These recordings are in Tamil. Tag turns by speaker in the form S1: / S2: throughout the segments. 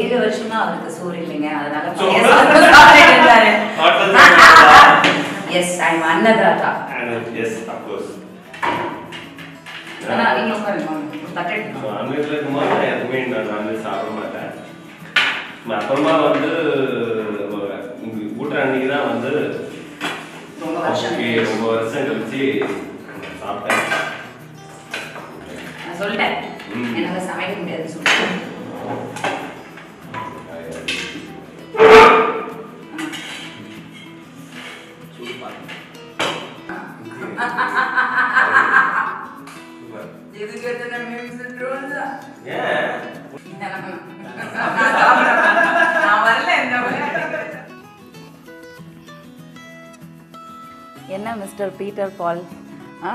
S1: ஏழு வருஷமா அவருக்கு சோறு இல்லைங்க அதனால எஸ் ஐ அன்னதாதா எதுவுமே சாப்பிட மாட்டேன் வந்து கூட்டுற அன்னைக்கு வந்து ரொம்ப வருஷம் கழிச்சு சாப்பிட்டேன் சொல்லிட்டேன் என்னால சமைக்க முடியாதுன்னு சொல்லிட்டேன்
S2: என்ன மிஸ்டர் பீட்டர் பால் ஆ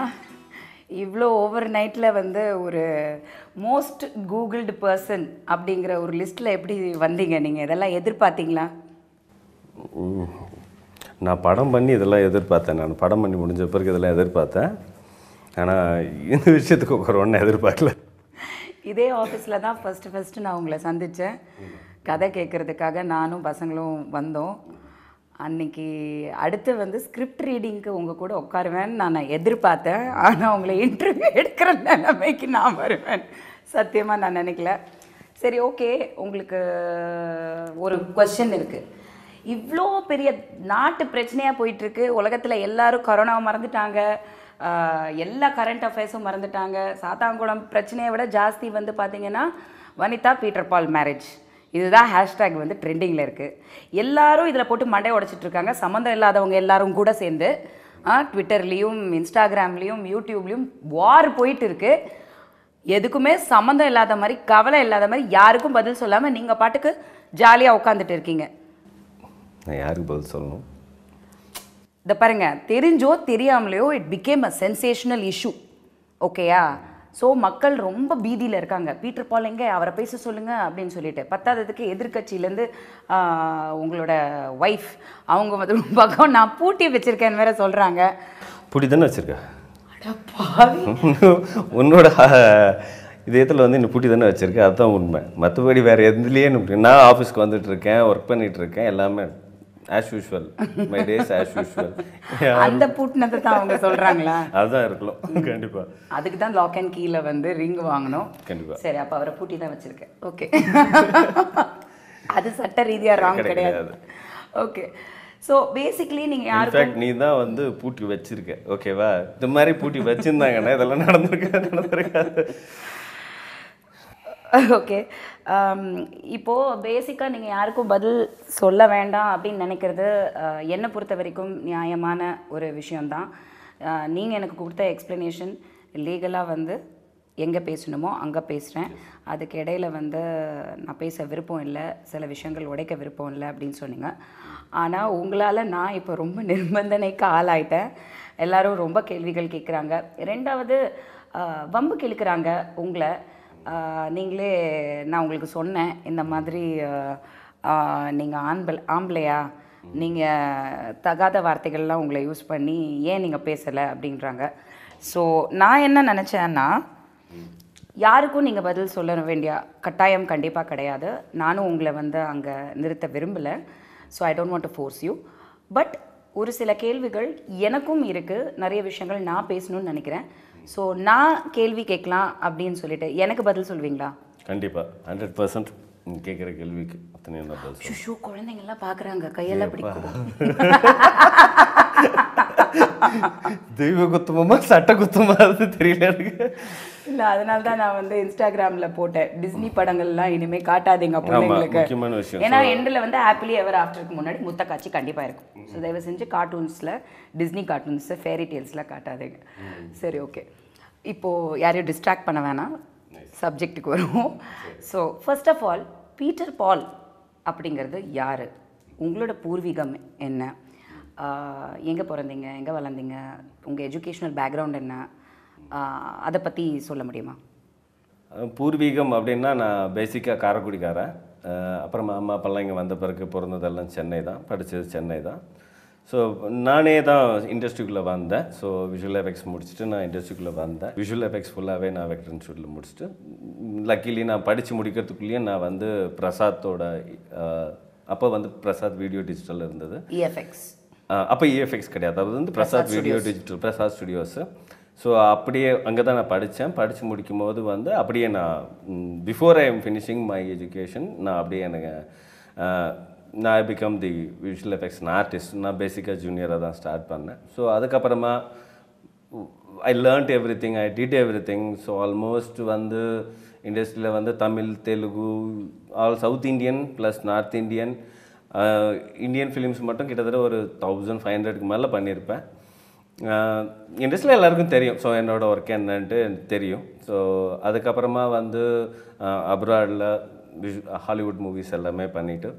S2: இவ்வளோ ஓவர் நைட்டில் வந்து ஒரு மோஸ்ட் கூகுள்டு பர்சன் அப்படிங்கிற ஒரு லிஸ்ட்டில் எப்படி வந்தீங்க நீங்கள் இதெல்லாம் எதிர்பார்த்தீங்களா
S1: நான் படம் பண்ணி இதெல்லாம் எதிர்பார்த்தேன் நான் படம் பண்ணி முடிஞ்ச பிறகு இதெல்லாம் எதிர்பார்த்தேன் ஆனால் இந்த விஷயத்துக்கு ஒரு ஒன்றும் எதிர்பார்க்கல
S2: இதே ஆஃபீஸில் தான் ஃபஸ்ட்டு ஃபஸ்ட்டு நான் உங்களை சந்தித்தேன் கதை கேட்குறதுக்காக நானும் பசங்களும் வந்தோம் அன்னைக்கு அடுத்து வந்து ஸ்கிரிப்ட் ரீடிங்க்கு உங்கள் கூட உட்காருவேன்னு நான் எதிர்பார்த்தேன் ஆனால் அவங்கள இன்டர்வியூ எடுக்கிற நிலைமைக்கு நான் வருவேன் சத்தியமாக நான் நினைக்கல சரி ஓகே உங்களுக்கு ஒரு கொஷின் இருக்குது இவ்வளோ பெரிய நாட்டு பிரச்சனையாக போயிட்டுருக்கு உலகத்தில் எல்லோரும் கொரோனாவை மறந்துட்டாங்க எல்லா கரண்ட் அஃபேர்ஸும் மறந்துட்டாங்க சாத்தாங்குளம் பிரச்சனையை விட ஜாஸ்தி வந்து பார்த்திங்கன்னா வனிதா பீட்டர் பால் மேரேஜ் இதுதான் ஹேஷ்டேக் வந்து ட்ரெண்டிங்கில் இருக்குது எல்லாரும் இதில் போட்டு மண்டை உடச்சிட்ருக்காங்க சம்மந்தம் இல்லாதவங்க எல்லாரும் கூட சேர்ந்து ட்விட்டர்லேயும் இன்ஸ்டாகிராம்லேயும் யூடியூப்லேயும் வார் போயிட்டு இருக்குது எதுக்குமே சம்மந்தம் இல்லாத மாதிரி கவலை இல்லாத மாதிரி யாருக்கும் பதில் சொல்லாமல் நீங்கள் பாட்டுக்கு ஜாலியாக உட்காந்துட்டு இருக்கீங்க
S1: நான் யாருக்கு பதில் சொல்லணும்
S2: இதை பாருங்கள் தெரிஞ்சோ தெரியாமலையோ it became a sensational issue ஓகேயா ஸோ மக்கள் ரொம்ப பீதியில் இருக்காங்க பீட்டர் பால் எங்கே அவரை பேச சொல்லுங்கள் அப்படின்னு சொல்லிட்டு பத்தாததுக்கு எதிர்கட்சியிலேருந்து உங்களோட ஒய்ஃப் அவங்க வந்து பக்கம் நான் பூட்டி வச்சுருக்கேன் வேற சொல்கிறாங்க
S1: பூட்டி தானே வச்சுருக்கேன் உன்னோட இதயத்தில் வந்து இன்னும் பூட்டி தானே வச்சுருக்கேன் அதுதான் உண்மை மற்றபடி வேறு எதுலேயே நான் ஆஃபீஸ்க்கு இருக்கேன் ஒர்க் பண்ணிகிட்ருக்கேன் எல்லாமே as usual my days as usual அந்த
S2: பூட்டினதை தான் அவங்க சொல்கிறாங்களா
S1: அதுதான் இருக்கலாம் கண்டிப்பாக
S2: அதுக்கு தான் லாக் அண்ட் கீழே வந்து ரிங் வாங்கணும் கண்டிப்பாக சரி அப்போ அவரை பூட்டி தான் வச்சுருக்கேன் ஓகே அது சட்ட ரீதியாக ராங் கிடையாது ஓகே ஸோ பேசிக்லி நீங்கள் யார்
S1: நீ தான் வந்து பூட்டி வச்சிருக்க ஓகேவா இந்த மாதிரி பூட்டி வச்சிருந்தாங்கன்னா இதெல்லாம் நடந்திருக்க நடந்திருக்காது
S2: ஓகே இப்போது பேசிக்காக நீங்கள் யாருக்கும் பதில் சொல்ல வேண்டாம் அப்படின்னு நினைக்கிறது என்னை பொறுத்த வரைக்கும் நியாயமான ஒரு விஷயந்தான் நீங்கள் எனக்கு கொடுத்த எக்ஸ்ப்ளனேஷன் லீகலாக வந்து எங்கே பேசணுமோ அங்கே பேசுகிறேன் அதுக்கு இடையில் வந்து நான் பேச விருப்பம் இல்லை சில விஷயங்கள் உடைக்க விருப்பம் இல்லை அப்படின்னு சொன்னீங்க ஆனால் உங்களால் நான் இப்போ ரொம்ப நிர்பந்தனைக்கு ஆளாயிட்டேன் எல்லோரும் ரொம்ப கேள்விகள் கேட்குறாங்க ரெண்டாவது வம்பு கிழக்கிறாங்க உங்களை நீங்களே நான் உங்களுக்கு சொன்னேன் இந்த மாதிரி நீங்கள் ஆண்பல் ஆம்பளையா நீங்கள் தகாத வார்த்தைகள்லாம் உங்களை யூஸ் பண்ணி ஏன் நீங்கள் பேசலை அப்படின்றாங்க ஸோ நான் என்ன நினச்சேன்னா யாருக்கும் நீங்கள் பதில் சொல்ல வேண்டிய கட்டாயம் கண்டிப்பாக கிடையாது நானும் உங்களை வந்து அங்கே நிறுத்த விரும்பலை so I don't want to force you but ஒரு சில கேள்விகள் எனக்கும் இருக்குது நிறைய விஷயங்கள் நான் பேசணும்னு நினைக்கிறேன் ஸோ நான் கேள்வி கேட்கலாம் அப்படின்னு சொல்லிட்டு எனக்கு பதில் சொல்வீங்களா
S1: கண்டிப்பாக ஹண்ட்ரட் பர்சன்ட் நீங்கள் கேட்குற கேள்விக்கு அத்தனை என்ன பதில்
S2: குழந்தைங்கள்லாம் பார்க்குறாங்க கையெல்லாம்
S1: பிடிக்கும் தெய்வ குத்துமமா சட்ட குத்தமா தெரியல எனக்கு
S2: இல்லை அதனால தான் நான் வந்து இன்ஸ்டாகிராமில் போட்டேன் டிஸ்னி படங்கள்லாம் இனிமேல் காட்டாதீங்க பிள்ளைங்களுக்கு ஏன்னா எண்டில் வந்து ஹாப்பிலி எவர் ஆஃப்டருக்கு முன்னாடி முத்த காட்சி கண்டிப்பாக இருக்கும் ஸோ தயவு செஞ்சு கார்ட்டூன்ஸில் டிஸ்னி கார்ட்டூன்ஸு ஃபேரி டேல்ஸ்ல காட்டாதீங்க சரி ஓகே இப்போது யாரையும் டிஸ்ட்ராக்ட் பண்ண வேணாம் சப்ஜெக்ட்டுக்கு வருவோம் so first of all Peter Paul அப்படிங்கிறது யார் உங்களோட பூர்வீகம் என்ன எங்கே பிறந்தீங்க எங்கே வளர்ந்தீங்க உங்கள் எஜுகேஷ்னல் பேக்ரவுண்ட் என்ன அதை பற்றி சொல்ல முடியுமா
S1: பூர்வீகம் அப்படின்னா நான் பேசிக்காக காரக்குடிக்காரன் அப்புறம் அம்மா அப்பெல்லாம் இங்கே வந்த பிறகு பிறந்ததெல்லாம் சென்னை தான் படித்தது சென்னை தான் ஸோ நானே தான் இண்டஸ்ட்ரிக்குள்ளே வந்தேன் ஸோ விஷுவல் எஃபெக்ட்ஸ் முடிச்சுட்டு நான் இண்டஸ்ட்ரிக்குள்ளே வந்தேன் விஷுவல் எஃபெக்ட்ஸ் ஃபுல்லாகவே நான் வெக்டர் இன்ஸ்டியூட்டில் முடிச்சுட்டு லக்கிலி நான் படித்து முடிக்கிறதுக்குள்ளேயே நான் வந்து பிரசாத்தோட அப்போ வந்து பிரசாத் வீடியோ டிஜிட்டல் இருந்தது
S2: இஎஃப்எக்ஸ் e
S1: அப்போ இஎஃப்எக்ஸ் e கிடையாது அது வந்து Prasad video digital Prasad studios so அப்படியே அங்கே தான் நான் படித்தேன் படித்து முடிக்கும் போது வந்து அப்படியே நான் before I am finishing my education நான் அப்படியே எனக்கு நான் become the visual effects artist நான் பேசிக்காக ஜூனியராக தான் ஸ்டார்ட் பண்ணேன் ஸோ அதுக்கப்புறமா I learned everything I did everything so almost வந்து இண்டஸ்ட்ரியில் வந்து Tamil Telugu all South Indian plus North Indian Indian films மட்டும் கிட்டத்தட்ட ஒரு தௌசண்ட் ஃபைவ் ஹண்ட்ரட்க்கு மேலே பண்ணியிருப்பேன் இண்டஸ்ட்ரியில் எல்லாருக்கும் தெரியும் ஸோ என்னோடய ஒர்க் என்னன்ட்டு தெரியும் ஸோ அதுக்கப்புறமா வந்து அப்ராடில் ஹாலிவுட் மூவிஸ் எல்லாமே பண்ணிவிட்டு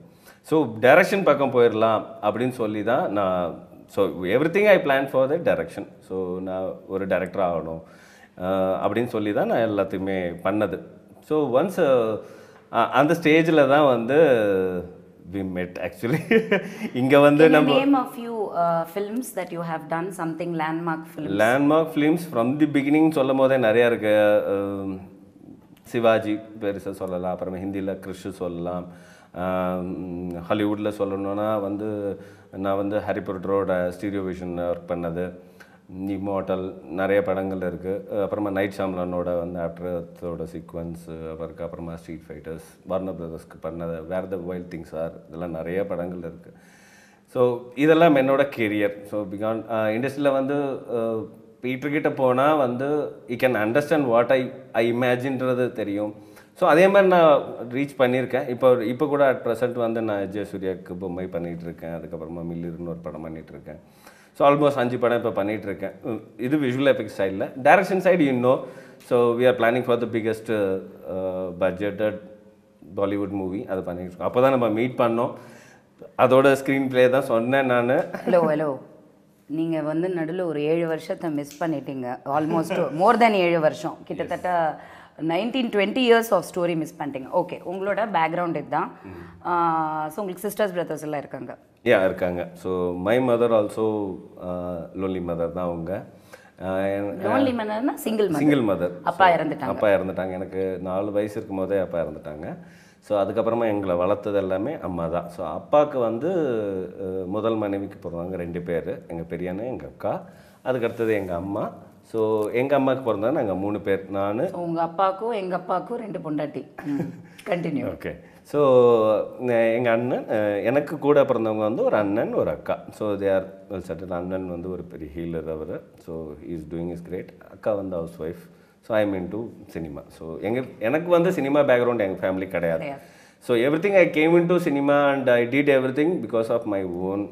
S1: ஸோ டைரக்ஷன் பக்கம் போயிடலாம் அப்படின்னு சொல்லி தான் நான் so everything I plan for the direction so நான் ஒரு டேரக்டர் ஆகணும் அப்படின்னு சொல்லி தான் நான் எல்லாத்தையுமே பண்ணது ஸோ ஒன்ஸ் அந்த ஸ்டேஜில் தான் வந்து வி மெட் ஆக்சுவலி இங்கே வந்து நம்ம name
S2: of you films that you have done something landmark film
S1: landmark films from the beginning சொல்லும் போதே நிறையா இருக்கு um, சிவாஜி பெருசாக சொல்லலாம் அப்புறமா ஹிந்தியில் கிறிஷு சொல்லலாம் um, ஹாலிவுட்டில் சொல்லணுன்னா வந்து நான் வந்து ஹரிபுர் ரோட ஸ்டீரியோ விஷன் ஒர்க் பண்ணது இம்மோட்டல் நிறைய படங்கள் இருக்குது அப்புறமா நைட் சாம்லனோட வந்து ஆஃப்டர் அர்த்தோட சீக்வன்ஸ் அவருக்கு அப்புறமா ஸ்ட்ரீட் ஃபைட்டர்ஸ் வார்னர் பிரதர்ஸ்க்கு பண்ணது where the wild things are இதெல்லாம் நிறைய படங்கள் இருக்குது ஸோ இதெல்லாம் என்னோடய கெரியர் ஸோ பிகான் இண்டஸ்ட்ரியில் வந்து பீட்டர்கிட்ட போனால் வந்து I can understand what I I இமேஜின்றது தெரியும் ஸோ அதே மாதிரி நான் ரீச் பண்ணியிருக்கேன் இப்போ இப்போ கூட அட் ப்ரெசென்ட் வந்து நான் ஜெயசூர்யாவுக்கு பொம்மை பண்ணிகிட்ருக்கேன் அதுக்கப்புறமா மில்லிருன்னு ஒரு படம் பண்ணிகிட்ருக்கேன் ஸோ ஆல்மோஸ்ட் அஞ்சு படம் இப்போ பண்ணிகிட்டு இருக்கேன் இது விஷுவல் எஃபெக்ட் சைடில் டேரக்ஷன் சைடு இன்னும் so we are planning for the biggest budgeted Bollywood movie அதை பண்ணிகிட்ருக்கோம் அப்போ தான் நம்ம மீட் பண்ணோம் அதோட ஸ்க்ரீன் ப்ளே தான் சொன்னேன் நான்
S2: ஹலோ ஹலோ நீங்கள் வந்து நடுவில் ஒரு ஏழு வருஷத்தை மிஸ் பண்ணிட்டீங்க ஆல்மோஸ்ட் மோர் தேன் ஏழு வருஷம் கிட்டத்தட்ட nineteen twenty years of story miss பண்ணிட்டீங்க ஓகே உங்களோட பேக்ரவுண்ட் இதுதான் ஸோ mm-hmm. uh, உங்களுக்கு சிஸ்டர்ஸ் பிரதர்ஸ் எல்லாம் இருக்காங்க
S1: யா இருக்காங்க so my mother also lonely mother தான் அவங்க லோன்லி
S2: மதர்னா சிங்கிள் சிங்கிள் மதர் அப்பா இறந்துட்டாங்க அப்பா
S1: இறந்துட்டாங்க எனக்கு நாலு வயசு இருக்கும் போதே அப்பா இறந்துட்டாங்க ஸோ அதுக்கப்புறமா எங்களை வளர்த்தது எல்லாமே அம்மா தான் ஸோ அப்பாவுக்கு வந்து uh, முதல் மனைவிக்கு போகிறாங்க ரெண்டு பேர் எங்கள் பெரியானே எங்கள் அக்கா அதுக்கடுத்தது எங்கள் அம்மா ஸோ எங்கள் அம்மாவுக்கு பிறந்தா நாங்கள் மூணு பேர் நான்
S2: உங்கள் அப்பாவுக்கும் எங்கள் அப்பாவுக்கும் ரெண்டு பொண்டாட்டி கண்டினியூ
S1: ஓகே ஸோ எங்கள் அண்ணன் எனக்கு கூட பிறந்தவங்க வந்து ஒரு அண்ணன் ஒரு அக்கா ஸோ தே ஆர் வெல் அண்ணன் வந்து ஒரு பெரிய ஹீலர் அவர் so is doing is great அக்கா வந்து housewife so I mean to cinema so எங்கள் எனக்கு வந்து சினிமா பேக்ரவுண்ட் எங்கள் ஃபேமிலி கிடையாது so everything I came in to cinema and I did everything because of my own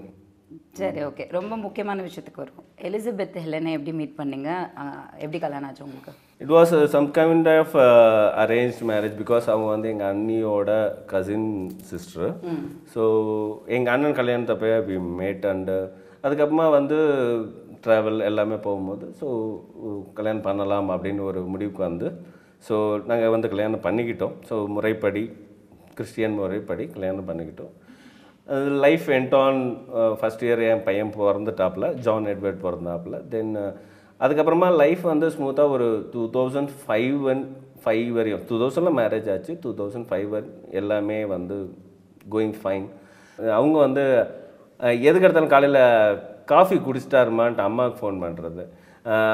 S2: சரி ஓகே ரொம்ப முக்கியமான விஷயத்துக்கு வரும் எலிசபெத் ஹெலனை எப்படி மீட் பண்ணீங்க எப்படி கல்யாணம் ஆச்சு உங்களுக்கு
S1: it was some kind of arrange marriage because அவங்க வந்து எங்கள் அண்ணியோட கசின் சிஸ்டர் ஸோ எங்கள் அண்ணன் கல்யாணத்தப்போ வி மேட் அண்டு அதுக்கப்புறமா வந்து ட்ராவல் எல்லாமே போகும்போது ஸோ கல்யாணம் பண்ணலாம் அப்படின்னு ஒரு முடிவுக்கு வந்து ஸோ நாங்கள் வந்து கல்யாணம் பண்ணிக்கிட்டோம் ஸோ முறைப்படி கிறிஸ்டியன் முறைப்படி கல்யாணம் பண்ணிக்கிட்டோம் லைஃப் என்டான் ஃபஸ்ட் இயர் என் பையன் பிறந்துட்டாப்புல ஜான் எட்வர்ட் பிறந்தாப்புல தென் அதுக்கப்புறமா லைஃப் வந்து ஸ்மூத்தாக ஒரு two thousand five one five வரையும் டூ தௌசண்டில் மேரேஜ் ஆச்சு டூ தௌசண்ட் ஃபைவ் ஒன் எல்லாமே வந்து கோயிங் ஃபைன் அவங்க வந்து எதுக்கு எடுத்தாலும் காலையில் காஃபி குடிச்சிட்டாருமான்ட்டு அம்மாவுக்கு ஃபோன் பண்ணுறது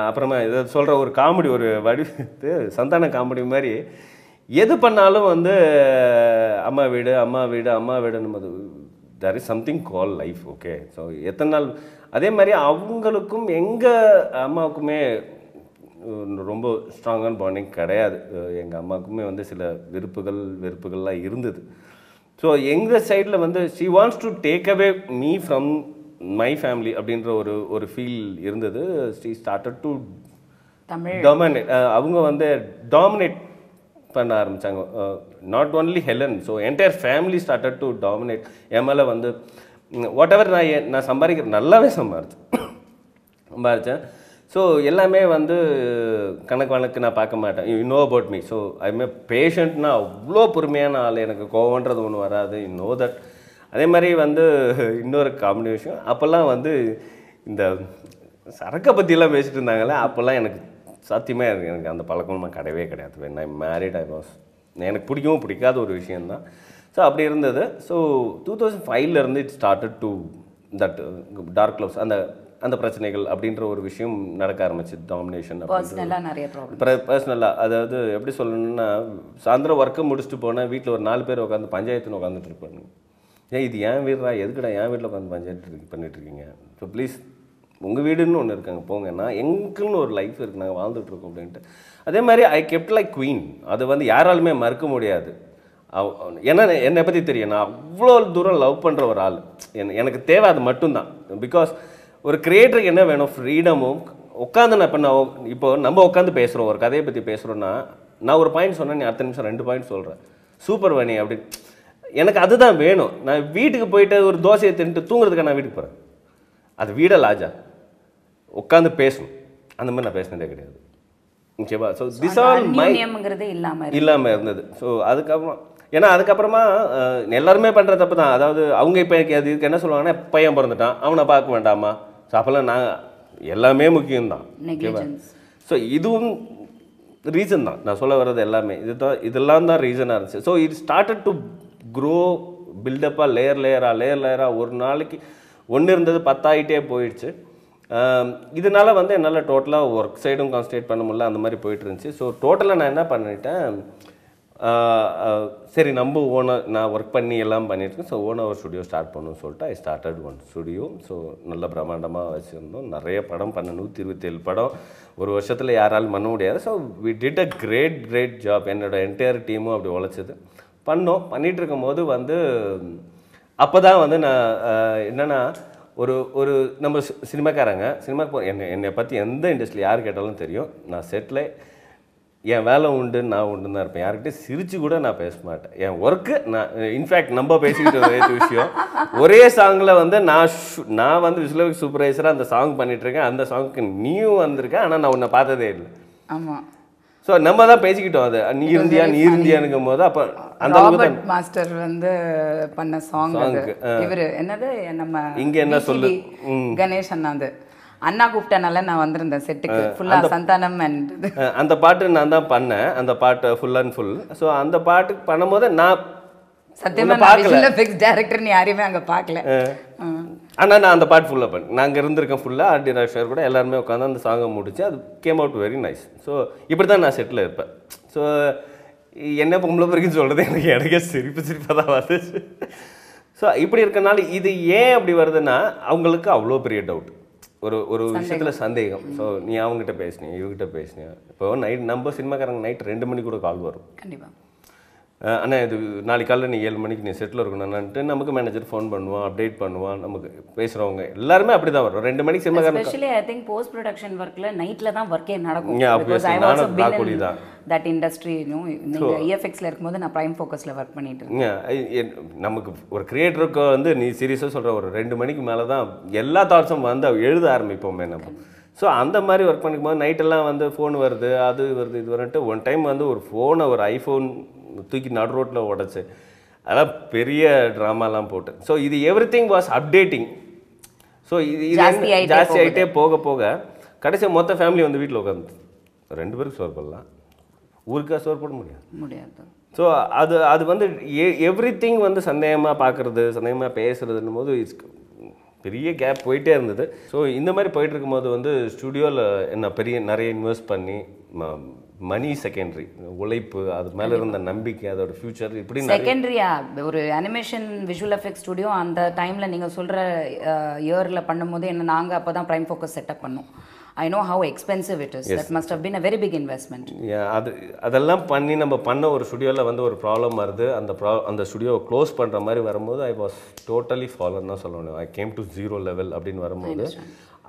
S1: அப்புறமா இதை சொல்கிற ஒரு காமெடி ஒரு வடிவத்து சந்தான காமெடி மாதிரி எது பண்ணாலும் வந்து அம்மா வீடு அம்மா வீடு அம்மா வீடுன்னு there is something call life okay so எத்தனை நாள் அதே மாதிரி அவங்களுக்கும் எங்கள் அம்மாவுக்குமே ரொம்ப ஸ்ட்ராங்கான பாண்டிங் கிடையாது எங்கள் அம்மாவுக்குமே வந்து சில விருப்புகள் வெறுப்புகள்லாம் இருந்தது ஸோ எங்கள் சைடில் வந்து she wants to take away me from my family அப்படின்ற ஒரு ஒரு ஃபீல் இருந்தது ஷி ஸ்டார்டட் டு டாமினேட் அவங்க வந்து டாமினேட் பண்ண ஆரம்பித்தாங்க not only Helen so entire family started to dominate என் மேலே வந்து வாட் எவர் நான் நான் சம்பாதிக்கிறேன் நல்லாவே சம்பாரிச்சேன் சம்பாரித்தேன் ஸோ எல்லாமே வந்து கணக்கு வழக்கு நான் பார்க்க மாட்டேன் you know about me so அதுமாதிரி பேஷண்ட்னா அவ்வளோ பொறுமையான ஆள் எனக்கு கோவன்றது ஒன்று வராது யூ நோ தட் அதே மாதிரி வந்து இன்னொரு காமெடி விஷயம் அப்போல்லாம் வந்து இந்த சரக்கை பற்றிலாம் பேசிகிட்டு இருந்தாங்களே அப்போல்லாம் எனக்கு சத்தியமாக எனக்கு எனக்கு அந்த பழக்கமும் கிடையவே கிடையாது when I married I was எனக்கு பிடிக்கவும் பிடிக்காத ஒரு விஷயந்தான் ஸோ அப்படி இருந்தது ஸோ டூ தௌசண்ட் ஃபைவ்லேருந்து it started to that dark clouds அந்த அந்த பிரச்சனைகள் அப்படின்ற ஒரு விஷயம் நடக்க ஆரம்பிச்சு டாமினேஷன் பர்சனலாக அதாவது எப்படி சொல்லணும்னா சாயந்தரம் ஒர்க்கை முடிச்சுட்டு போனால் வீட்டில் ஒரு நாலு பேர் உட்காந்து பஞ்சாயத்துன்னு உட்காந்துட்டு இருப்பாங்க ஏன் இது ஏன் வீடுறா எதுக்கடா என் வீட்டில் உட்காந்து பஞ்சாயத்து பண்ணிட்டு இருக்கீங்க ஸோ ப்ளீஸ் உங்கள் வீடுன்னு ஒன்று இருக்காங்க போங்கன்னா எங்களுக்குன்னு ஒரு லைஃப் இருக்குது நாங்கள் வாழ்ந்துட்டுருக்கோம் அப்படின்ட்டு அதே மாதிரி ஐ கெப்ட் லைக் குவீன் அது வந்து யாராலுமே மறுக்க முடியாது ஏன்னா என்னை பற்றி தெரியும் நான் அவ்வளோ தூரம் லவ் பண்ணுற ஒரு ஆள் என் எனக்கு தேவை அது மட்டும்தான் பிகாஸ் ஒரு கிரியேட்டருக்கு என்ன வேணும் ஃப்ரீடமும் உட்காந்து நான் இப்போ நான் இப்போ நம்ம உட்காந்து பேசுகிறோம் ஒரு கதையை பற்றி பேசுகிறோன்னா நான் ஒரு பாயிண்ட் சொன்னேன் நீ அடுத்த நிமிஷம் ரெண்டு பாயிண்ட் சொல்கிறேன் சூப்பர் வணி அப்படி எனக்கு அதுதான் வேணும் நான் வீட்டுக்கு போயிட்டு ஒரு தோசையை தின்ட்டு தூங்குறதுக்காக நான் வீட்டுக்கு போகிறேன் அது வீடா லாஜா உட்காந்து பேசணும் அந்த மாதிரி நான் பேசினதே கிடையாது ஓகேவா ஸோ திஸ் ஆல் மை இல்லாமல் இல்லாமல் இருந்தது ஸோ அதுக்கப்புறம் ஏன்னா அதுக்கப்புறமா எல்லாருமே பண்ணுற தப்பு தான் அதாவது அவங்க இப்போ அது இதுக்கு என்ன சொல்லுவாங்கன்னா பையன் பிறந்துட்டான் அவனை பார்க்க வேண்டாமா ஸோ அப்போல்லாம் நான் எல்லாமே முக்கியம்தான் ஓகேவா ஸோ இதுவும் ரீசன் தான் நான் சொல்ல வர்றது எல்லாமே இது தான் இதெல்லாம் தான் ரீசனாக இருந்துச்சு ஸோ இது ஸ்டார்டட் டு க்ரோ பில்டப்பாக லேயர் லேயராக லேயர் லேயராக ஒரு நாளைக்கு ஒன்று இருந்தது பத்தாயிட்டே போயிடுச்சு இதனால் வந்து என்னால் டோட்டலாக ஒர்க் சைடும் கான்சன்ட்ரேட் பண்ண முடியல அந்த மாதிரி போயிட்டு இருந்துச்சு ஸோ டோட்டலாக நான் என்ன பண்ணிட்டேன் சரி நம்ம ஓனர் நான் ஒர்க் பண்ணி எல்லாம் பண்ணிட்டுருக்கேன் ஸோ ஓனர் ஸ்டுடியோ ஸ்டார்ட் பண்ணணும்னு சொல்லிட்டு I started one studio so நல்ல பிரம்மாண்டமாக வச்சுருந்தோம் நிறைய படம் பண்ண நூற்றி இருபத்தேழு படம் ஒரு வருஷத்தில் யாராலும் பண்ண முடியாது so we did a great great job என்னோடய என்டையர் டீமும் அப்படி உழைச்சது பண்ணோம் பண்ணிகிட்டு போது வந்து அப்போ தான் வந்து நான் என்னென்னா ஒரு ஒரு நம்ம சினிமாக்காரங்க சினிமா போ என்னை என்னை பற்றி எந்த இண்டஸ்ட்ரி யார் கேட்டாலும் தெரியும் நான் செட்டில் என் வேலை உண்டு நான் உண்டு தான் இருப்பேன் யார்கிட்டயும் சிரித்து கூட நான் பேச மாட்டேன் என் ஒர்க்கு நான் இன்ஃபேக்ட் நம்ம பேசிக்கிட்டு விஷயம் ஒரே சாங்கில் வந்து நான் நான் வந்து விஸ்லவிக் சூப்பர்வைசராக அந்த சாங் பண்ணிகிட்ருக்கேன் அந்த சாங்க்கு நீயும் வந்திருக்கேன் ஆனால் நான் உன்னை பார்த்ததே இல்லை ஆமாம் ஸோ நம்ம தான் பேசிக்கிட்டோம் அதை நீ இருந்தியா நீ இருந்தியானுங்கும் போது அப்போ அந்த
S2: மாஸ்டர் வந்து பண்ண சாங் இவர் என்னது நம்ம இங்க என்ன சொல்லு கணேஷ் அண்ணா வந்து அண்ணா கூப்பிட்டனால நான் வந்திருந்தேன் செட்டுக்கு ஃபுல்லாக சந்தானம் அண்ட்
S1: அந்த பாட்டு நான் தான் பண்ணேன் அந்த பாட்டு ஃபுல் அண்ட் ஃபுல் ஸோ அந்த பாட்டுக்கு பண்ணும்போது நான் சத்தியமாக
S2: பார்க்கல நீ யாரையுமே அங்கே பார்க்கல
S1: ஆனால் நான் அந்த பாட்டு ஃபுல்லாக பண்ணேன் நாங்கள் இருந்திருக்கோம் ஃபுல்லாக ஆர்டி ராஷ்வர் கூட எல்லாருமே உட்காந்து அந்த சாங்கை முடிச்சு அது came out very nice so இப்படி தான் நான் செட்டில் இருப்பேன் ஸோ என்ன பொம்பளை பிறகுன்னு சொல்கிறது எனக்கு இடையே சிரிப்பு சிரிப்பாக தான் வருது ஸோ இப்படி இருக்கனால இது ஏன் அப்படி வருதுன்னா அவங்களுக்கு அவ்வளோ பெரிய டவுட் ஒரு ஒரு விஷயத்தில் சந்தேகம் ஸோ நீ அவங்ககிட்ட பேசினியா இவங்ககிட்ட பேசினியா இப்போ நைட் நம்ம சினிமாக்காரங்க நைட் ரெண்டு மணி கூட கால் வரும் கண்டிப்பாக அண்ணா இது நாளைக்கு காலையில் நீ ஏழு மணிக்கு நீ செட்டில் இருக்கணும்னான்ட்டு நமக்கு மேனேஜர் ஃபோன் பண்ணுவான் அப்டேட் பண்ணுவான் நமக்கு பேசுகிறவங்க எல்லாருமே அப்படி தான் வரும் ரெண்டு மணிக்கு சிம்மகாரம் specially
S2: I think post production ஒர்க்கில் நைட்டில் தான் ஒர்க்கே நடக்கும் நானும் பிளாக்கொலி தான் தட் இண்டஸ்ட்ரி இஎஃப்எக்ஸில் இருக்கும்போது நான் ப்ரைம் ஃபோக்கஸில் ஒர்க் பண்ணிட்டு
S1: நமக்கு ஒரு கிரியேட்டருக்கு வந்து நீ சீரியஸாக சொல்கிற ஒரு ரெண்டு மணிக்கு மேலே தான் எல்லா தாட்ஸும் வந்து எழுத ஆரம்பிப்போமே நம்ம ஸோ அந்த மாதிரி ஒர்க் பண்ணிக்கும்போது நைட்டெல்லாம் வந்து ஃபோன் வருது அது வருது இது வரட்டு ஒன் டைம் வந்து ஒரு ஃபோனை ஒரு ஐஃபோன் தூக்கி நடு ரோட்டில் உடச்சு அதெல்லாம் பெரிய ட்ராமாலாம் போட்டேன் ஸோ இது everything was updating so இது ஜாஸ்தி ஆகிட்டே போக போக கடைசியாக மொத்த ஃபேமிலி வந்து வீட்டில் உட்காந்து ரெண்டு பேருக்கு சோறு போடலாம் ஊருக்காக சோறு போட முடியாது முடியாது ஸோ அது அது வந்து எ எவ்ரி திங் வந்து சந்தேகமாக பார்க்குறது சந்தேகமாக பேசுறதுன்னு போது இட்ஸ் பெரிய கேப் போயிட்டே இருந்தது ஸோ இந்த மாதிரி போயிட்டு இருக்கும்போது வந்து ஸ்டுடியோவில் என்ன பெரிய நிறைய இன்வெஸ்ட் பண்ணி மணி செகண்டரி உழைப்பு அது மேலே இருந்த நம்பிக்கை அதோட ஃபியூச்சர் இப்படி செகண்டரியா
S2: ஒரு அனிமேஷன் விஷுவல் எஃபெக்ட் ஸ்டுடியோ அந்த டைமில் நீங்கள் சொல்கிற இயரில் பண்ணும்போது என்ன நாங்கள் அப்போ தான் ப்ரைம் ஃபோக்கஸ் செட்டப் பண்ணோம் I know how expensive it is that must been a very big investment
S1: அது அதெல்லாம் பண்ணி நம்ம பண்ண ஒரு ஸ்டுடியோவில் வந்து ஒரு ப்ராப்ளம் வருது அந்த ப்ரா அந்த ஸ்டுடியோவை க்ளோஸ் பண்ணுற மாதிரி வரும்போது ஐ வாஸ் டோட்டலி ஃபாலோன்னு தான் சொல்ல முடியும் I came to zero level அப்படின்னு வரும்போது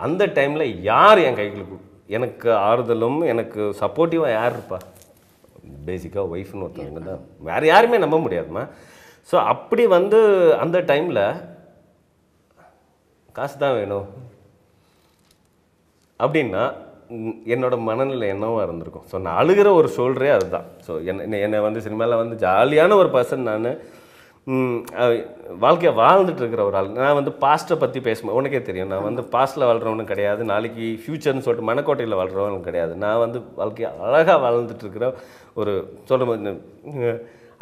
S1: அந்த டைமில் யார் என் கைகளுக்கு எனக்கு ஆறுதலும் எனக்கு சப்போர்ட்டிவாக யார் இருப்பா பேசிக்காக ஒய்ஃப்னு ஒருத்தவங்க தான் வேறு யாருமே நம்ப முடியாதுமா ஸோ அப்படி வந்து அந்த டைமில் காசு தான் வேணும் அப்படின்னா என்னோட மனநிலை என்னவாக இருந்திருக்கும் ஸோ நான் அழுகிற ஒரு ஷோல்டரே அதுதான் ஸோ என்னை என்னை வந்து சினிமாவில் வந்து ஜாலியான ஒரு பர்சன் நான் வாழ்க்கையை வாழ்ந்துட்டு இருக்கிற ஒரு ஆள் நான் வந்து பாஸ்ட்டை பற்றி பேசும்போது உனக்கே தெரியும் நான் வந்து பாஸ்ட்டில் வாழ்கிறவனும் கிடையாது நாளைக்கு ஃப்யூச்சர்னு சொல்லிட்டு மணக்கோட்டையில் வாழ்கிறவனும் கிடையாது நான் வந்து வாழ்க்கையை அழகாக வாழ்ந்துட்டு இருக்கிற ஒரு சொல்லும்போது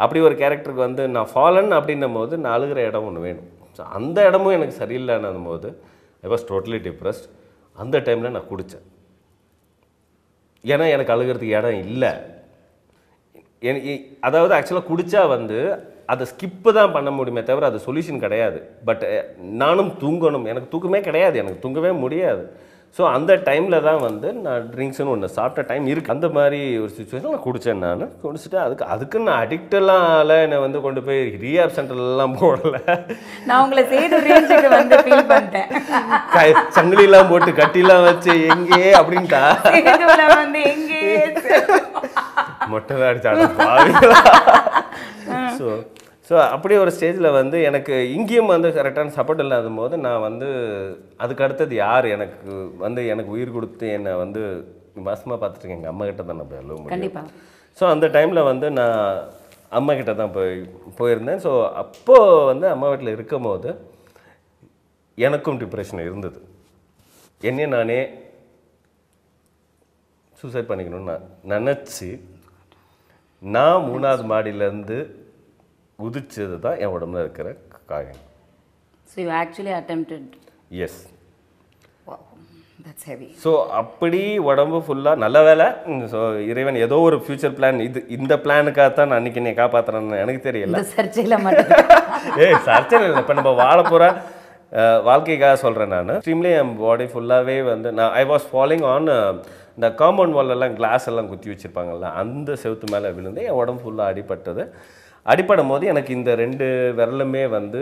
S1: அப்படி ஒரு கேரக்டருக்கு வந்து நான் ஃபாலன் அப்படின்னும் போது நான் அழுகிற இடம் ஒன்று வேணும் ஸோ அந்த இடமும் எனக்கு சரியில்லைன்னும் போது ஐ வாஸ் டோட்டலி டிப்ரெஸ்ட் அந்த டைமில் நான் குடித்தேன் ஏன்னா எனக்கு அழுகிறதுக்கு இடம் இல்லை அதாவது ஆக்சுவலாக குடித்தா வந்து அதை ஸ்கிப்பு தான் பண்ண முடியுமே தவிர அது சொல்யூஷன் கிடையாது பட் eh, நானும் தூங்கணும் எனக்கு தூக்கமே கிடையாது எனக்கு தூங்கவே முடியாது ஸோ அந்த டைமில் தான் வந்து நான் ட்ரிங்க்ஸ்னு ஒன்று சாப்பிட்ட டைம் இருக்குது அந்த மாதிரி ஒரு சுச்சுவேஷன் நான் குடித்தேன் நான் குடிச்சிட்டு அதுக்கு அதுக்கு நான் அடிக்டெல்லாம் என்னை வந்து கொண்டு போய் ரீஆப் சென்டர்லாம் போடல
S2: நான் உங்களை செய்து
S1: பண்ணிட்டேன் சங்கிலாம் போட்டு கட்டிலாம் வச்சு எங்கே அப்படின்ட்டா மொட்டை தான் அடிச்சாங்க ஸோ ஸோ அப்படி ஒரு ஸ்டேஜில் வந்து எனக்கு இங்கேயும் வந்து கரெக்டான சப்போர்ட் இல்லாத போது நான் வந்து அதுக்கு அடுத்தது யார் எனக்கு வந்து எனக்கு உயிர் கொடுத்து என்னை வந்து மாசமாக பார்த்துட்டு எங்கள் அம்மா கிட்ட தான் நான் போய் அழுவ முடியும் ஸோ அந்த டைமில் வந்து நான் அம்மா கிட்ட தான் போய் போயிருந்தேன் ஸோ அப்போது வந்து அம்மா வீட்டில் இருக்கும் போது எனக்கும் டிப்ரெஷன் இருந்தது என்னையே நானே சூசைட் பண்ணிக்கணும்னு நான் நினச்சி நான் மூணாவது மாடியிலேருந்து குதிச்சது தான் என் உடம்புல இருக்கிற காயம்
S2: so you actually attempted
S1: yes so அப்படி உடம்பு ஃபுல்லாக நல்ல வேலை ஸோ இறைவன் ஏதோ ஒரு ஃபியூச்சர் பிளான் இது இந்த பிளானுக்காக தான் நான் அன்றைக்கி நீ காப்பாற்றுறேன்னு எனக்கு தெரியல சர்ச்சையில் ஏ சர்ச்சையில் இல்லை இப்போ நம்ம வாழப்புற வாழ்க்கைக்காக சொல்கிறேன் நான் ஸ்ட்ரீம்லேயே என் பாடி ஃபுல்லாகவே வந்து நான் ஐ வாஸ் ஃபாலோயிங் ஆன் இந்த காம்பவுண்ட் வால்லெல்லாம் கிளாஸ் எல்லாம் குத்தி வச்சுருப்பாங்கல்ல அந்த செவத்து மேலே விழுந்து என் உடம்பு ஃபுல்லாக அடிபட்டது அடிப்படும் போது எனக்கு இந்த ரெண்டு விரலுமே வந்து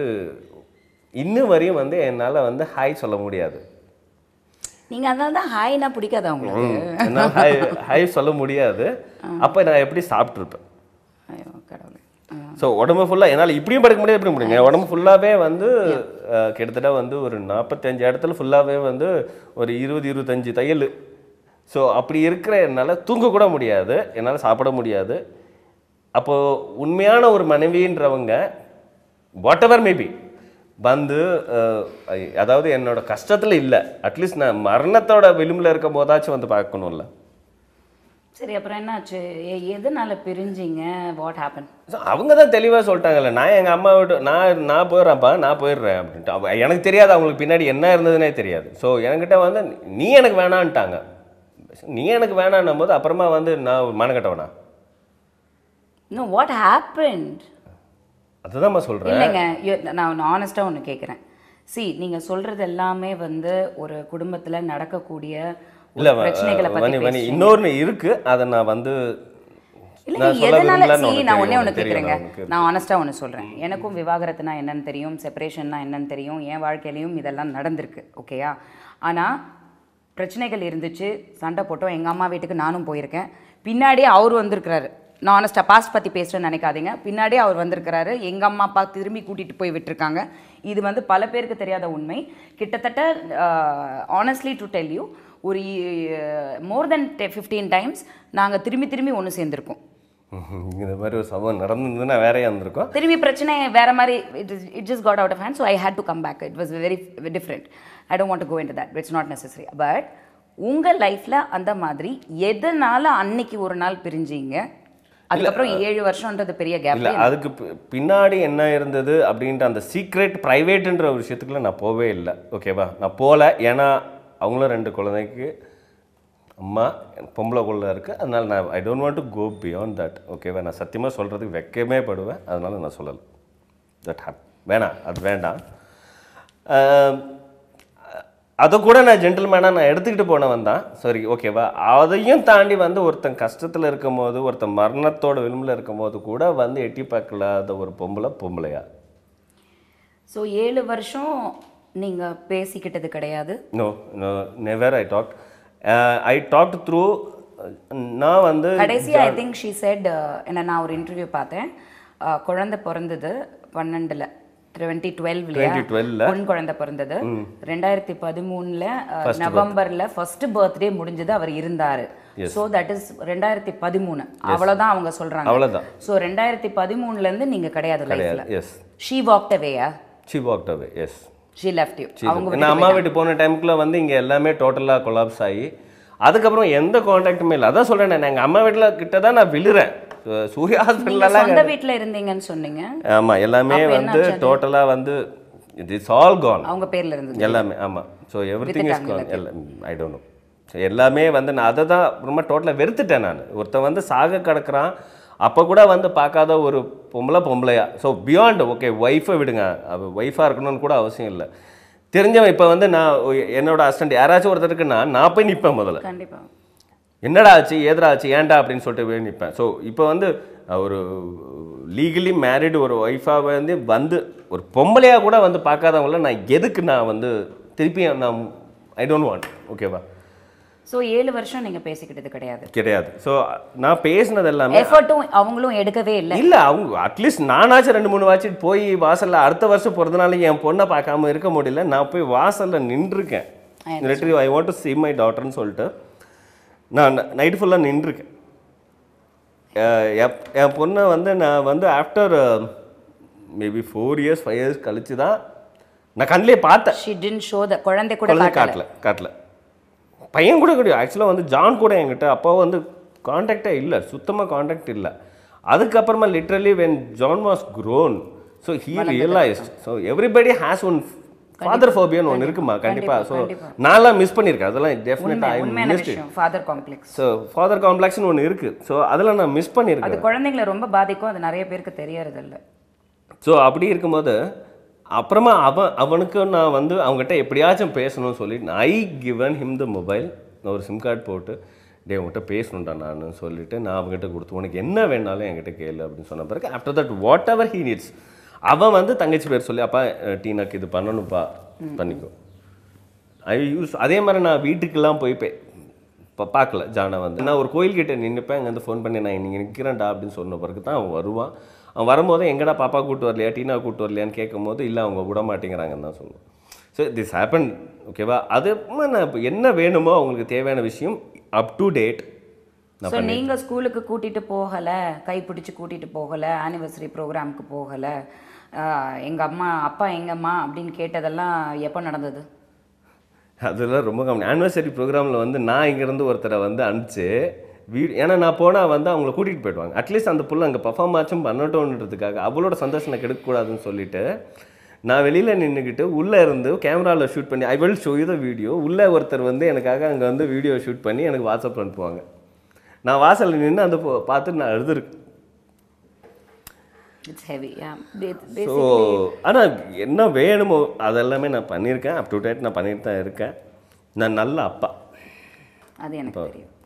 S1: இன்னும் வரையும் வந்து என்னால் வந்து ஹாய் சொல்ல முடியாது
S2: நீங்கள் அதனால தான் ஹாய்னா பிடிக்காது அவங்களுக்கு நான் ஹாய்
S1: ஹாய் சொல்ல முடியாது அப்போ நான் எப்படி சாப்பிட்ருப்பேன் ஸோ உடம்பு ஃபுல்லாக என்னால் இப்படியும் படுக்க முடியாது எப்படி முடியுங்க உடம்பு ஃபுல்லாகவே வந்து கிட்டத்தட்ட வந்து ஒரு நாற்பத்தஞ்சு இடத்துல ஃபுல்லாகவே வந்து ஒரு இருபது இருபத்தஞ்சி தையல் ஸோ அப்படி இருக்கிற என்னால் தூங்கக்கூட முடியாது என்னால் சாப்பிட முடியாது அப்போது உண்மையான ஒரு மனைவின்றவங்க வாட் எவர் மேபி வந்து அதாவது என்னோட கஷ்டத்தில் இல்லை அட்லீஸ்ட் நான் மரணத்தோட விளிம்பில் இருக்கும் போதாச்சும் வந்து பார்க்கணும்ல
S2: சரி அப்புறம் என்னாச்சு எதுனால பிரிஞ்சிங்க வாட் ஹேப்பன்
S1: அவங்க தான் தெளிவாக சொல்லிட்டாங்கல்ல நான் எங்கள் அம்மா விட்டு நான் நான் போயிடுறேன்ப்பா நான் போயிடுறேன் அப்படின்ட்டு எனக்கு தெரியாது அவங்களுக்கு பின்னாடி என்ன இருந்ததுன்னே தெரியாது ஸோ என்கிட்ட வந்து நீ எனக்கு வேணான்ட்டாங்க நீ எனக்கு வேணான்னும் போது அப்புறமா வந்து நான் மனக்கட்டவனா
S2: நோ வாட் ஹேப்பன்ட்
S1: அதுதான் சொல்கிறேன்
S2: இல்லைங்க நான் ஆனஸ்ட்டாக ஒன்று கேட்குறேன் சி நீங்கள் சொல்கிறது எல்லாமே வந்து ஒரு குடும்பத்தில் நடக்கக்கூடிய
S1: இல்லை பிரச்சனைகளை பற்றி இன்னொன்று இருக்குது அதை நான் வந்து இல்லைங்க எதனால நான் ஒன்றே ஒன்று கேட்குறேங்க
S2: எனக்கும் விவாகரத்துனா என்னன்னு தெரியும் செப்பரேஷன்னா என்னன்னு தெரியும் என் வாழ்க்கையிலையும் இதெல்லாம் நடந்திருக்கு ஓகேயா ஆனால் பிரச்சனைகள் இருந்துச்சு சண்டை போட்டோம் எங்கள் அம்மா வீட்டுக்கு நானும் போயிருக்கேன் பின்னாடியே அவர் வந்திருக்கிறாரு நான் ஆனஸ்டாக பாஸ்ட் பற்றி பேசுகிறேன்னு நினைக்காதீங்க பின்னாடி அவர் வந்திருக்கிறாரு எங்கள் அம்மா அப்பா திரும்பி கூட்டிகிட்டு போய் விட்டுருக்காங்க இது வந்து பல பேருக்கு தெரியாத உண்மை கிட்டத்தட்ட ஆனஸ்ட்லி டு டெல் யூ ஒரு மோர் தென் ஃபிஃப்டீன் டைம்ஸ் நாங்கள் திரும்பி திரும்பி ஒன்று சேர்ந்துருக்கோம்
S1: இந்த மாதிரி ஒரு சம்பவம் நடந்துருந்ததுன்னா வேறையாக இருந்திருக்கும்
S2: திரும்பி பிரச்சனை வேறு மாதிரி it is it is got out of hand so I had to come back it was very different I don't want to go in that it's not necessary but உங்கள் லைஃப்பில் அந்த மாதிரி எதனால் அன்னைக்கு ஒரு நாள் பிரிஞ்சிங்க அதுக்கப்புறம் ஏழு வருஷம்ன்றது பெரிய கேப் இல்லை அதுக்கு
S1: பின்னாடி என்ன இருந்தது அப்படின்ற அந்த சீக்ரெட் ப்ரைவேட்டுன்ற ஒரு விஷயத்துக்குள்ள நான் போவே இல்லை ஓகேவா நான் போகல ஏன்னா அவங்களும் ரெண்டு குழந்தைக்கு அம்மா பொம்பளை குள்ள இருக்குது அதனால் நான் I don't want to go beyond that ஓகேவா நான் சத்தியமாக சொல்கிறதுக்கு வெக்கமே படுவேன் அதனால் நான் சொல்லலை தட் ஹேப் வேணாம் அது வேண்டாம் அதை கூட நான் ஜென்டில்மேனாக நான் எடுத்துக்கிட்டு போனவன் தான் சாரி ஓகேவா அதையும் தாண்டி வந்து ஒருத்தன் கஷ்டத்தில் இருக்கும் போது ஒருத்தன் மரணத்தோட விளிம்பில் இருக்கும் போது கூட வந்து எட்டி பார்க்கலாத ஒரு பொம்பளை பொம்பளையா
S2: ஸோ ஏழு வருஷம் நீங்கள் பேசிக்கிட்டது கிடையாது
S1: no no never I talk I talk through நான் வந்து கடைசி ஐ திங்க்
S2: ஷீ செட் என்ன நான் ஒரு இன்டர்வியூ பார்த்தேன் uh, குழந்தை பிறந்தது பன்னெண்டில் டுவெண்ட்டி டுவெல் டுவெண்ட்டி பொன் குழந்தை பிறந்தது ரெண்டாயிரத்தி பதிமூணுல நவம்பர்ல ஃபர்ஸ்ட் பர்த்டே முடிஞ்சது அவர் இருந்தாரு சோ தட் இஸ் ரெண்டாயிரத்தி பதிமூணு அவ்வளவுதான் அவங்க சொல்றாங்க அவ்வளவுதான் சோ ரெண்டாயிரத்தி பதிமூணுல இருந்து நீங்க கிடையாது லைஃப்ல எஸ் ஷீ வாக்ட் அவேயா
S1: she walked away yes she left you அவங்க அம்மா வீட்டு போன டைமுக்குள்ள வந்து இங்க எல்லாமே டோட்டலாக கொலாப்ஸ் ஆகி அதுக்கப்புறம் எந்த காண்டாக்டுமே இல்லை அதான் சொல்றேன் நான் எங்கள் அம்மா வீட்டுல கிட்ட தான் நான் விழுறேன் சூர்யா ஹாஸ்பிட்டல்லாம் சொந்த
S2: வீட்டில் இருந்தீங்கன்னு சொன்னீங்க
S1: ஆமாம் எல்லாமே வந்து டோட்டலாக வந்து இட் இஸ் ஆல் கான்
S2: அவங்க பேரில் இருந்து எல்லாமே
S1: ஆமாம் so everything is gone எல்லாம் ஐ டோன்ட் நோ ஸோ எல்லாமே வந்து நான் அதை தான் ரொம்ப டோட்டலாக வெறுத்துட்டேன் நான் ஒருத்தன் வந்து சாக கிடக்கிறான் அப்போ கூட வந்து பார்க்காத ஒரு பொம்பளை பொம்பளையா ஸோ பியாண்ட் ஓகே ஒய்ஃபை விடுங்க ஒய்ஃபாக இருக்கணும்னு கூட அவசியம் இல்லை தெரிஞ்சவன் இப்போ வந்து நான் என்னோட அசிஸ்டண்ட் யாராச்சும் ஒருத்தருக்குன்னா நான் போய் நிற்பேன் முதல்ல கண்டிப்பாக என்னடா ஆச்சு ஏதரா ஆச்சு ஏன்டா அப்படின்னு சொல்லிட்டு போய் நிற்பேன் ஸோ இப்போ வந்து ஒரு லீகலி மேரிடு ஒரு ஒய்ஃபாக வந்து வந்து ஒரு பொம்பளையாக கூட வந்து பார்க்காதவங்கள நான் எதுக்கு நான் வந்து திருப்பி நான் ஐ டோன்ட் வாண்ட் ஓகேவா
S2: ஸோ ஏழு வருஷம் நீங்கள் பேசிக்கிட்டது கிடையாது
S1: கிடையாது ஸோ நான் பேசினது எல்லாமே எஃபர்ட்டும்
S2: அவங்களும் எடுக்கவே இல்லை இல்லை
S1: அவங்க அட்லீஸ்ட் நானாச்சும் ரெண்டு மூணு வாட்சி போய் வாசலில் அடுத்த வருஷம் போகிறதுனால என் பொண்ணை பார்க்காம இருக்க முடியல நான் போய் வாசலில் நின்றுருக்கேன் I want to see my டாக்டர்னு சொல்லிட்டு நான் நைட்டு ஃபுல்லாக நின்றுருக்கேன் என் பொண்ணை வந்து நான் வந்து after maybe four years five years கழிச்சு தான் நான் கண்ணிலே
S2: பார்த்தேன் ஷோ த குழந்தை கூட காட்டல
S1: காட்டல பையன் கூட கிடையாது ஆக்சுவலாக வந்து ஜான் கூட என்கிட்ட அப்போ வந்து காண்டாக்டே இல்லை சுத்தமாக காண்டாக்ட் இல்லை அதுக்கப்புறமா literally when John was grown so he realised so everybody has one father ஃபோபியான்னு ஒன்று இருக்குமா கண்டிப்பாக ஸோ நான்லாம் மிஸ் பண்ணியிருக்கேன் அதெல்லாம் டெஃபினட்டாக I
S2: father complex
S1: so father காம்ப்ளெக்ஸ்னு ஒன்று இருக்குது ஸோ அதெல்லாம் நான் மிஸ் பண்ணியிருக்கேன் அது
S2: குழந்தைங்களை ரொம்ப பாதிக்கும் அது நிறைய பேருக்கு இல்லை
S1: ஸோ அப்படி இருக்கும்போது அப்புறமா அவன் அவனுக்கு நான் வந்து அவங்ககிட்ட எப்படியாச்சும் பேசணும்னு சொல்லி I given him the mobile ஒரு சிம் கார்டு போட்டு டே உங்கள்கிட்ட பேசணும்டா நான் சொல்லிவிட்டு நான் அவங்ககிட்ட கொடுத்து உனக்கு என்ன வேணாலும் என்கிட்ட கேளு அப்படின்னு சொன்ன பிறகு after that whatever he needs அவன் வந்து தங்கச்சி பேர் சொல்லி அப்பா டீனாக்கு இது பண்ணணும்ப்பா பண்ணிக்கும் ஐ யூஸ் அதே மாதிரி நான் வீட்டுக்கெல்லாம் போய்ப்பேன் இப்போ பார்க்கல ஜானை வந்து நான் ஒரு கோயில்கிட்ட நின்றுப்பேன் அங்கேருந்து ஃபோன் பண்ணி நான் இன்றைக்கி நிற்கிறேன்டா அப்படின்னு சொன்ன பிறகு தான் அவன் வருவான் அவன் வரும்போது எங்கடா பாப்பா கூட்டு வரலையா டீனா கூட்டு வரலையான்னு கேட்கும்போது இல்லை அவங்க விட மாட்டேங்கிறாங்கன்னு தான் சொல்லுவான் ஸோ திஸ் ஹேப்பன் ஓகேவா அது நான் இப்போ என்ன வேணுமோ அவங்களுக்கு தேவையான விஷயம் அப் டு டேட் ஸோ நீங்கள்
S2: ஸ்கூலுக்கு கூட்டிகிட்டு போகலை கைப்பிடிச்சு கூட்டிகிட்டு போகலை ஆனிவர்சரி ப்ரோக்ராமுக்கு போகலை எங்கள் அம்மா அப்பா எங்கம்மா அப்படின்னு கேட்டதெல்லாம் எப்போ நடந்தது
S1: அதெல்லாம் ரொம்ப கம்மி ஆனிவர்சரி ப்ரோக்ராமில் வந்து நான் இங்கேருந்து ஒருத்தரை வந்து அனுப்பிச்சு வீடு ஏன்னா நான் போனால் வந்து அவங்கள கூட்டிகிட்டு போயிடுவாங்க அட்லீஸ்ட் அந்த புள்ள அங்கே பர்ஃபார்ம் ஆச்சும் பண்ணட்டோன்றதுக்காக அவளோட சந்தோஷம் நான் கெடுக்கக்கூடாதுன்னு சொல்லிட்டு நான் வெளியில் நின்றுக்கிட்டு உள்ளே இருந்து கேமராவில் ஷூட் பண்ணி I will show you the video உள்ளே ஒருத்தர் வந்து எனக்காக அங்கே வந்து வீடியோ ஷூட் பண்ணி எனக்கு வாட்ஸ்அப் அனுப்புவாங்க நான் வாசலில் நின்று அந்த பார்த்து நான் எழுதுருக்கு ஸோ ஆனால் என்ன வேணுமோ அதெல்லாமே நான் பண்ணியிருக்கேன் அப் டு டேட் நான் பண்ணிட்டு தான் இருக்கேன் நான் நல்ல அப்பா
S2: அது எனக்கு தெரியும்